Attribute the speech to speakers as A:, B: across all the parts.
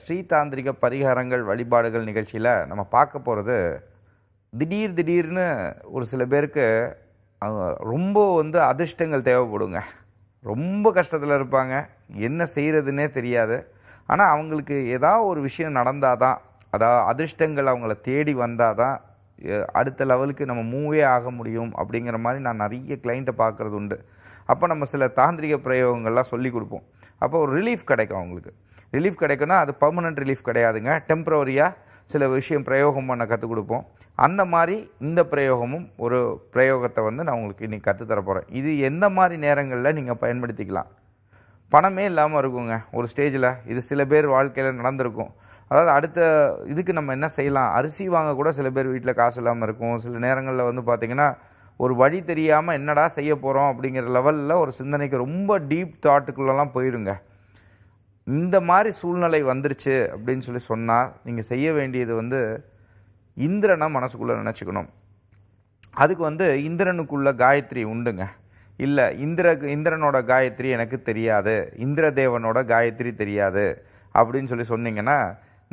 A: ஸ்ரீதாந்திரிக பரிகாரங்கள் வழிபாடுகள் நிகழ்ச்சியில் நம்ம பார்க்க போகிறது திடீர் திடீர்னு ஒரு சில பேருக்கு ரொம்ப வந்து அதிர்ஷ்டங்கள் தேவைப்படுங்க ரொம்ப கஷ்டத்தில் இருப்பாங்க என்ன செய்கிறதுனே தெரியாது ஆனால் அவங்களுக்கு ஏதாவது ஒரு விஷயம் நடந்தால் தான் அதாவது அதிர்ஷ்டங்கள் அவங்கள தேடி வந்தால் தான் அடுத்த லெவலுக்கு நம்ம மூவே ஆக முடியும் அப்படிங்கிற மாதிரி நான் நிறைய கிளைண்ட்டை பார்க்குறது உண்டு அப்போ நம்ம சில தாந்திரிக பிரயோகங்கள்லாம் சொல்லி கொடுப்போம் அப்போ ஒரு ரிலீஃப் கிடைக்கும் அவங்களுக்கு ரிலீஃப் கிடைக்குன்னா அது பர்மனன்ட் ரிலீஃப் கிடையாதுங்க டெம்பரவரியாக சில விஷயம் பிரயோகம் பண்ண கற்றுக் கொடுப்போம் அந்த மாதிரி இந்த பிரயோகமும் ஒரு பிரயோகத்தை வந்து நான் உங்களுக்கு இன்றைக்கி கற்றுத்தர போகிறேன் இது எந்த மாதிரி நேரங்களில் நீங்கள் பயன்படுத்திக்கலாம் பணமே இல்லாமல் இருக்குங்க ஒரு ஸ்டேஜில் இது சில பேர் வாழ்க்கையில் நடந்திருக்கும் அதாவது அடுத்த இதுக்கு நம்ம என்ன செய்யலாம் அரிசி வாங்க கூட சில பேர் வீட்டில் காசு இல்லாமல் இருக்கும் சில நேரங்களில் வந்து பார்த்திங்கன்னா ஒரு வழி தெரியாமல் என்னடா செய்ய போகிறோம் அப்படிங்கிற லெவலில் ஒரு சிந்தனைக்கு ரொம்ப டீப் தாட்டுக்குள்ளெல்லாம் போயிருங்க இந்த மாதிரி சூழ்நிலை வந்துருச்சு அப்படின்னு சொல்லி சொன்னால் நீங்கள் செய்ய வேண்டியது வந்து இந்திரனை மனசுக்குள்ளே நினச்சிக்கணும் அதுக்கு வந்து இந்திரனுக்குள்ள காயத்ரி உண்டுங்க இல்லை இந்திர இந்திரனோட காயத்ரி எனக்கு தெரியாது இந்திர தேவனோட காயத்ரி தெரியாது அப்படின்னு சொல்லி சொன்னீங்கன்னா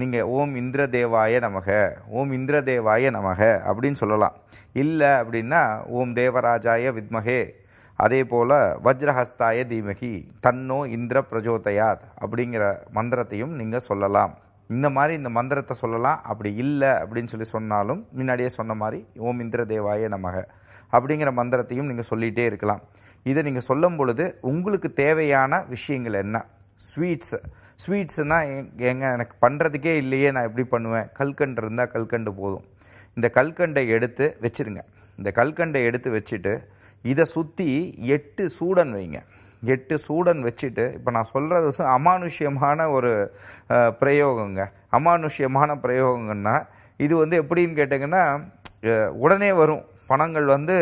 A: நீங்கள் ஓம் இந்திர தேவாய நமக ஓம் இந்திர தேவாய நமக அப்படின்னு சொல்லலாம் இல்லை அப்படின்னா ஓம் தேவராஜாய வித்மகே அதே போல் வஜ்ரஹஸ்தாய தீமகி தன்னோ இந்திர பிரஜோதயாத் அப்படிங்கிற மந்திரத்தையும் நீங்கள் சொல்லலாம் இந்த மாதிரி இந்த மந்திரத்தை சொல்லலாம் அப்படி இல்லை அப்படின்னு சொல்லி சொன்னாலும் முன்னாடியே சொன்ன மாதிரி ஓம் இந்திர தேவாய நமக அப்படிங்கிற மந்திரத்தையும் நீங்கள் சொல்லிகிட்டே இருக்கலாம் இதை நீங்கள் சொல்லும் பொழுது உங்களுக்கு தேவையான விஷயங்கள் என்ன ஸ்வீட்ஸ் எங் எங்கே எனக்கு பண்ணுறதுக்கே இல்லையே நான் எப்படி பண்ணுவேன் கல்கண்டு இருந்தால் கல்கண்டு போதும் இந்த கல்கண்டை எடுத்து வச்சுருங்க இந்த கல்கண்டை எடுத்து வச்சுட்டு இதை சுற்றி எட்டு சூடன் வைங்க எட்டு சூடன் வச்சுட்டு இப்போ நான் சொல்கிறது வந்து அமானுஷ்யமான ஒரு பிரயோகங்க அமானுஷ்யமான பிரயோகங்கன்னா இது வந்து எப்படின்னு கேட்டிங்கன்னா உடனே வரும் பணங்கள் வந்து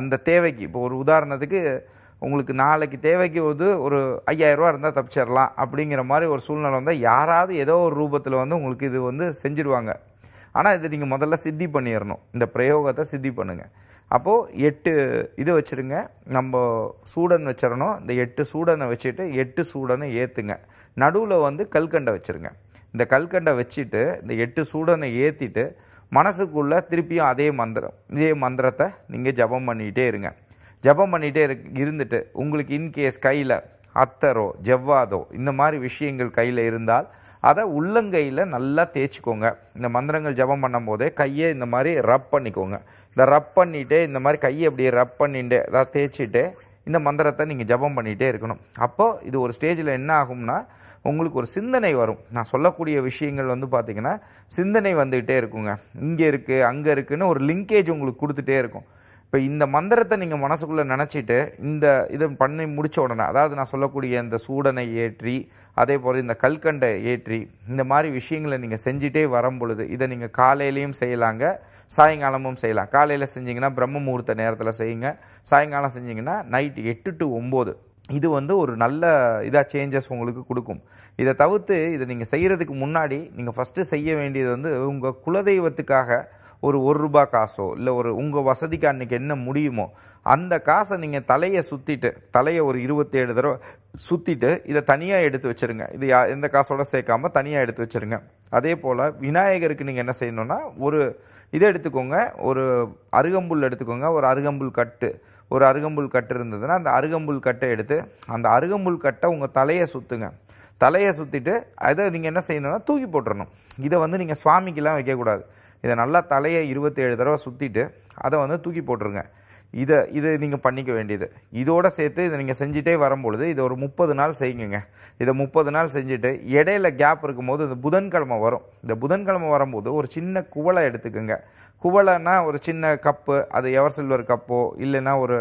A: அந்த தேவைக்கு இப்போ ஒரு உதாரணத்துக்கு உங்களுக்கு நாளைக்கு தேவைக்கு வந்து ஒரு ஐயாயிரரூவா இருந்தால் தப்பிச்சிடலாம் அப்படிங்கிற மாதிரி ஒரு சூழ்நிலை வந்தால் யாராவது ஏதோ ஒரு ரூபத்தில் வந்து உங்களுக்கு இது வந்து செஞ்சுருவாங்க ஆனால் இது நீங்கள் முதல்ல சித்தி பண்ணிடணும் இந்த பிரயோகத்தை சித்தி பண்ணுங்கள் அப்போது எட்டு இது வச்சுருங்க நம்ம சூடன் வச்சிடணும் இந்த எட்டு சூடனை வச்சுட்டு எட்டு சூடனை ஏற்றுங்க நடுவில் வந்து கல்கண்டை வச்சுருங்க இந்த கல்கண்டை வச்சுட்டு இந்த எட்டு சூடனை ஏற்றிட்டு மனசுக்குள்ளே திருப்பியும் அதே மந்திரம் இதே மந்திரத்தை நீங்கள் ஜபம் பண்ணிகிட்டே இருங்க ஜபம் பண்ணிகிட்டே இரு இருந்துட்டு உங்களுக்கு இன்கேஸ் கையில் அத்தரோ ஜவ்வாதோ இந்த மாதிரி விஷயங்கள் கையில் இருந்தால் அதை உள்ளங்கையில் நல்லா தேய்ச்சிக்கோங்க இந்த மந்திரங்கள் ஜபம் பண்ணும் போதே கையை இந்த மாதிரி ரப் பண்ணிக்கோங்க இந்த ரப் பண்ணிவிட்டு இந்த மாதிரி கையை அப்படி ரப் பண்ணிட்டு அதாவது தேய்ச்சிட்டு இந்த மந்திரத்தை நீங்கள் ஜபம் பண்ணிகிட்டே இருக்கணும் அப்போது இது ஒரு ஸ்டேஜில் என்ன ஆகும்னா உங்களுக்கு ஒரு சிந்தனை வரும் நான் சொல்லக்கூடிய விஷயங்கள் வந்து பார்த்திங்கன்னா சிந்தனை வந்துக்கிட்டே இருக்குங்க இங்கே இருக்குது அங்கே இருக்குதுன்னு ஒரு லிங்கேஜ் உங்களுக்கு கொடுத்துட்டே இருக்கும் இப்போ இந்த மந்திரத்தை நீங்கள் மனசுக்குள்ளே நினச்சிட்டு இந்த இதை பண்ணி முடித்த உடனே அதாவது நான் சொல்லக்கூடிய இந்த சூடனை ஏற்றி அதே போல் இந்த கல்கண்டை ஏற்றி இந்த மாதிரி விஷயங்களை நீங்கள் செஞ்சிட்டே வரும் பொழுது இதை நீங்கள் காலையிலையும் செய்யலாங்க சாயங்காலமும் செய்யலாம் காலையில் செஞ்சிங்கன்னா பிரம்ம முகூர்த்த நேரத்தில் செய்யுங்க சாயங்காலம் செஞ்சிங்கன்னா நைட்டு எட்டு டு ஒம்பது இது வந்து ஒரு நல்ல இதாக சேஞ்சஸ் உங்களுக்கு கொடுக்கும் இதை தவிர்த்து இதை நீங்கள் செய்கிறதுக்கு முன்னாடி நீங்கள் ஃபஸ்ட்டு செய்ய வேண்டியது வந்து உங்கள் குலதெய்வத்துக்காக ஒரு ஒரு ரூபா காசோ இல்லை ஒரு உங்கள் வசதிக்கு அன்றைக்கி என்ன முடியுமோ அந்த காசை நீங்கள் தலையை சுற்றிட்டு தலையை ஒரு இருபத்தேழு தடவை சுற்றிட்டு இதை தனியாக எடுத்து வச்சுருங்க இது யா எந்த காசோட சேர்க்காமல் தனியாக எடுத்து வச்சுருங்க அதே போல் விநாயகருக்கு நீங்கள் என்ன செய்யணுன்னா ஒரு இதை எடுத்துக்கோங்க ஒரு அருகம்புல் எடுத்துக்கோங்க ஒரு அருகம்புல் கட்டு ஒரு அருகம்புல் கட்டு இருந்ததுன்னா அந்த அருகம்புல் கட்டை எடுத்து அந்த அருகம்புல் கட்டை உங்கள் தலையை சுற்றுங்க தலையை சுற்றிட்டு அதை நீங்கள் என்ன செய்யணும்னா தூக்கி போட்டுடணும் இதை வந்து நீங்கள் சுவாமிக்கெல்லாம் வைக்கக்கூடாது இதை நல்லா தலையை இருபத்தேழு தடவை சுற்றிட்டு அதை வந்து தூக்கி போட்டுருங்க இதை இது நீங்கள் பண்ணிக்க வேண்டியது இதோடு சேர்த்து இதை நீங்கள் செஞ்சுட்டே வரும்பொழுது இதை ஒரு முப்பது நாள் செய்யுங்க இதை முப்பது நாள் செஞ்சுட்டு இடையில கேப் இருக்கும்போது இந்த புதன்கிழமை வரும் இந்த புதன்கிழமை வரும்போது ஒரு சின்ன குவளை எடுத்துக்கோங்க குவளைன்னா ஒரு சின்ன கப்பு அது எவர் சில்வர் கப்போ இல்லைன்னா ஒரு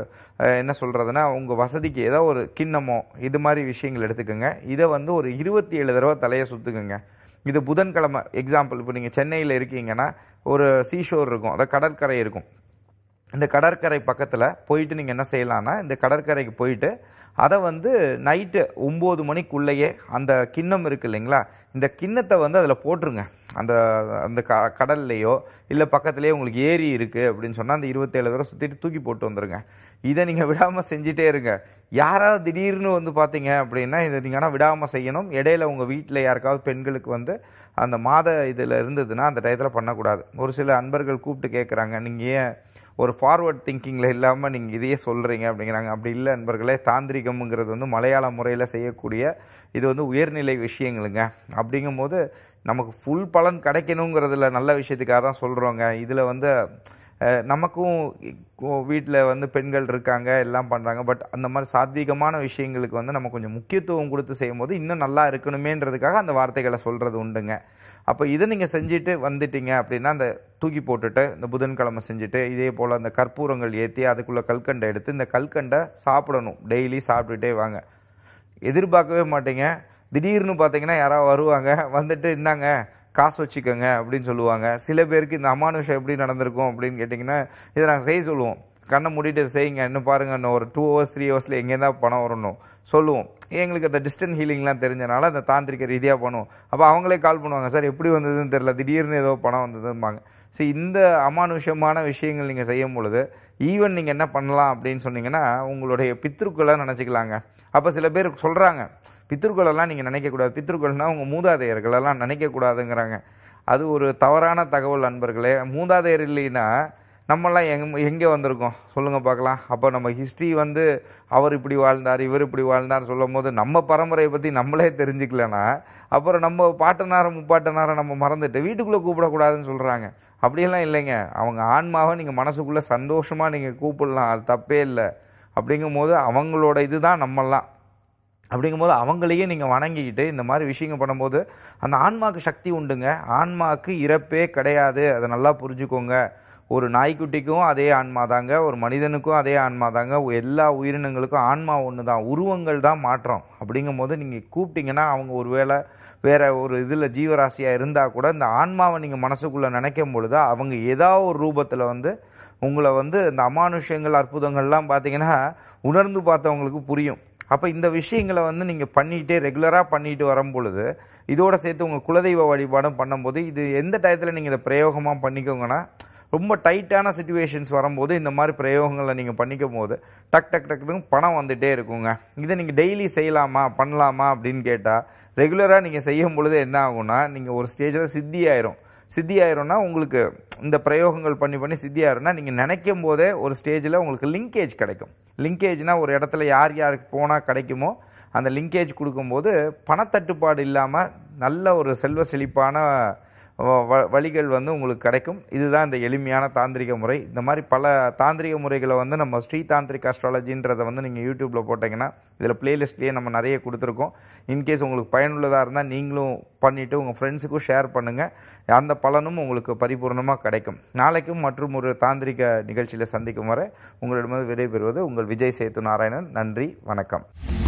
A: என்ன சொல்கிறதுனா உங்கள் வசதிக்கு ஏதோ ஒரு கிண்ணமோ இது மாதிரி விஷயங்கள் எடுத்துக்கோங்க இதை வந்து ஒரு இருபத்தி ஏழு தடவை தலையை சுற்றுக்குங்க இது புதன்கிழமை எக்ஸாம்பிள் இப்போ நீங்கள் சென்னையில் இருக்கீங்கன்னா ஒரு சீஷோர் இருக்கும் அதாவது கடற்கரை இருக்கும் இந்த கடற்கரை பக்கத்தில் போயிட்டு நீங்கள் என்ன செய்யலான்னா இந்த கடற்கரைக்கு போயிட்டு அதை வந்து நைட்டு ஒம்பது மணிக்குள்ளேயே அந்த கிண்ணம் இருக்குது இல்லைங்களா இந்த கிண்ணத்தை வந்து அதில் போட்டுருங்க அந்த அந்த க கடல்லையோ இல்லை பக்கத்துலேயே உங்களுக்கு ஏரி இருக்குது அப்படின்னு சொன்னால் அந்த இருபத்தேழு தடவை சுற்றிட்டு தூக்கி போட்டு வந்துடுங்க இதை நீங்கள் விடாமல் செஞ்சிட்டே இருங்க யாராவது திடீர்னு வந்து பார்த்தீங்க அப்படின்னா இதை நீங்கள் ஆனால் விடாமல் செய்யணும் இடையில உங்கள் வீட்டில் யாருக்காவது பெண்களுக்கு வந்து அந்த மாத இதில் இருந்ததுன்னா அந்த டயத்தில் பண்ணக்கூடாது ஒரு சில அன்பர்கள் கூப்பிட்டு கேட்குறாங்க நீங்கள் ஏன் ஒரு ஃபார்வர்ட் திங்கிங்கில் இல்லாமல் நீங்கள் இதையே சொல்கிறீங்க அப்படிங்கிறாங்க அப்படி இல்லை நண்பர்களே தாந்திரிகம்ங்கிறது வந்து மலையாள முறையில் செய்யக்கூடிய இது வந்து உயர்நிலை விஷயங்களுங்க அப்படிங்கும்போது நமக்கு ஃபுல் பலன் கிடைக்கணுங்கிறதுல நல்ல விஷயத்துக்காக தான் சொல்கிறோங்க இதில் வந்து நமக்கும் வீட்டில் வந்து பெண்கள் இருக்காங்க எல்லாம் பண்ணுறாங்க பட் அந்த மாதிரி சாத்வீகமான விஷயங்களுக்கு வந்து நம்ம கொஞ்சம் முக்கியத்துவம் கொடுத்து செய்யும்போது இன்னும் நல்லா இருக்கணுமேன்றதுக்காக அந்த வார்த்தைகளை சொல்கிறது உண்டுங்க அப்போ இதை நீங்கள் செஞ்சுட்டு வந்துட்டீங்க அப்படின்னா அந்த தூக்கி போட்டுட்டு இந்த புதன்கிழமை செஞ்சுட்டு இதே போல் அந்த கற்பூரங்கள் ஏற்றி அதுக்குள்ளே கல்கண்டை எடுத்து இந்த கல்கண்டை சாப்பிடணும் டெய்லி சாப்பிட்டுட்டே வாங்க எதிர்பார்க்கவே மாட்டீங்க திடீர்னு பார்த்தீங்கன்னா யாராவது வருவாங்க வந்துட்டு இந்தாங்க காசு வச்சுக்கோங்க அப்படின்னு சொல்லுவாங்க சில பேருக்கு இந்த அமானுஷம் எப்படி நடந்திருக்கும் அப்படின்னு கேட்டிங்கன்னா இதை நாங்கள் செய்ய சொல்லுவோம் கண்ணை மூடிட்டு செய்யுங்க இன்னும் பாருங்கள் இன்னும் ஒரு டூ ஹவர்ஸ் த்ரீ ஹவர்ஸில் எங்கேருந்தா பணம் வரணும் சொல்லுவோம் எங்களுக்கு அந்த டிஸ்டன்ட் ஹீலிங்லாம் தெரிஞ்சனால அந்த தாந்திரிக்க ரீதியாக பண்ணுவோம் அப்போ அவங்களே கால் பண்ணுவாங்க சார் எப்படி வந்ததுன்னு தெரில திடீர்னு ஏதோ பணம் வந்ததும்பாங்க ஸோ இந்த அமானுஷமான விஷயங்கள் நீங்கள் செய்யும் பொழுது ஈவன் நீங்கள் என்ன பண்ணலாம் அப்படின்னு சொன்னீங்கன்னா உங்களுடைய பித்திருக்களை நினச்சிக்கலாங்க அப்போ சில பேர் சொல்கிறாங்க பித்ருக்களெல்லாம் நீங்கள் நினைக்கக்கூடாது பித்ருக்கள்னால் உங்கள் மூதாதையர்களெல்லாம் நினைக்கக்கூடாதுங்கிறாங்க அது ஒரு தவறான தகவல் நண்பர்களே மூதாதையர் இல்லைன்னா நம்மெல்லாம் எங் எங்கே வந்திருக்கோம் சொல்லுங்கள் பார்க்கலாம் அப்போ நம்ம ஹிஸ்ட்ரி வந்து அவர் இப்படி வாழ்ந்தார் இவர் இப்படி வாழ்ந்தார்னு சொல்லும் போது நம்ம பரம்பரையை பற்றி நம்மளே தெரிஞ்சுக்கலனா அப்புறம் நம்ம பாட்டனாரை முப்பாட்டனாரை நம்ம மறந்துட்டு வீட்டுக்குள்ளே கூப்பிடக்கூடாதுன்னு சொல்கிறாங்க அப்படியெல்லாம் இல்லைங்க அவங்க ஆன்மாவை நீங்கள் மனசுக்குள்ளே சந்தோஷமாக நீங்கள் கூப்பிடலாம் அது தப்பே இல்லை அப்படிங்கும் போது அவங்களோட இது தான் நம்மெல்லாம் அப்படிங்கும்போது அவங்களையே நீங்கள் வணங்கிக்கிட்டு இந்த மாதிரி விஷயங்க பண்ணும்போது அந்த ஆன்மாவுக்கு சக்தி உண்டுங்க ஆன்மாவுக்கு இறப்பே கிடையாது அதை நல்லா புரிஞ்சுக்கோங்க ஒரு நாய்க்குட்டிக்கும் அதே ஆன்மா தாங்க ஒரு மனிதனுக்கும் அதே ஆன்மா தாங்க எல்லா உயிரினங்களுக்கும் ஆன்மா ஒன்று தான் உருவங்கள் தான் மாற்றம் அப்படிங்கும் போது நீங்கள் கூப்பிட்டிங்கன்னா அவங்க ஒரு வேளை வேறு ஒரு இதில் ஜீவராசியாக இருந்தால் கூட இந்த ஆன்மாவை நீங்கள் மனசுக்குள்ளே நினைக்கும் பொழுது அவங்க ஏதாவது ஒரு ரூபத்தில் வந்து உங்களை வந்து இந்த அமானுஷங்கள் அற்புதங்கள்லாம் பார்த்தீங்கன்னா உணர்ந்து பார்த்தவங்களுக்கு புரியும் அப்போ இந்த விஷயங்களை வந்து நீங்கள் பண்ணிகிட்டே ரெகுலராக பண்ணிட்டு வரும் பொழுது இதோடு சேர்த்து உங்கள் குலதெய்வ வழிபாடும் பண்ணும்போது இது எந்த டயத்தில் நீங்கள் இதை பிரயோகமாக பண்ணிக்கோங்கன்னா ரொம்ப டைட்டான சுச்சுவேஷன்ஸ் வரும்போது இந்த மாதிரி பிரயோகங்களை நீங்கள் பண்ணிக்கும் போது டக் டக் டக்குன்னு பணம் வந்துகிட்டே இருக்குங்க இதை நீங்கள் டெய்லி செய்யலாமா பண்ணலாமா அப்படின்னு கேட்டால் ரெகுலராக நீங்கள் செய்யும் பொழுது என்ன ஆகும்னா நீங்கள் ஒரு ஸ்டேஜில் சித்தி ஆயிரும் சித்தி ஆயிரும்னா உங்களுக்கு இந்த பிரயோகங்கள் பண்ணி பண்ணி சித்தி ஆயிரும்னா நீங்கள் நினைக்கும் போதே ஒரு ஸ்டேஜில் உங்களுக்கு லிங்கேஜ் கிடைக்கும் லிங்கேஜ்னால் ஒரு இடத்துல யார் யாருக்கு போனால் கிடைக்குமோ அந்த லிங்கேஜ் கொடுக்கும்போது பணத்தட்டுப்பாடு இல்லாமல் நல்ல ஒரு செல்வ செழிப்பான வழிகள் வந்து உங்களுக்கு கிடைக்கும் இதுதான் இந்த எளிமையான தாந்திரிக முறை இந்த மாதிரி பல தாந்திரிக முறைகளை வந்து நம்ம ஸ்ரீ தாந்திரிக் அஸ்ட்ராலஜின்றதை வந்து நீங்கள் யூடியூப்பில் போட்டிங்கன்னா இதில் பிளேலிஸ்ட்லேயே நம்ம நிறைய கொடுத்துருக்கோம் இன்கேஸ் உங்களுக்கு பயனுள்ளதாக இருந்தால் நீங்களும் பண்ணிவிட்டு உங்கள் ஃப்ரெண்ட்ஸுக்கும் ஷேர் பண்ணுங்கள் அந்த பலனும் உங்களுக்கு பரிபூர்ணமாக கிடைக்கும் நாளைக்கும் மற்றும் ஒரு தாந்திரிக நிகழ்ச்சியில் சந்திக்கும் வரை உங்களிடமிருந்து விடைபெறுவது உங்கள் விஜய் சேத்து நாராயணன் நன்றி வணக்கம்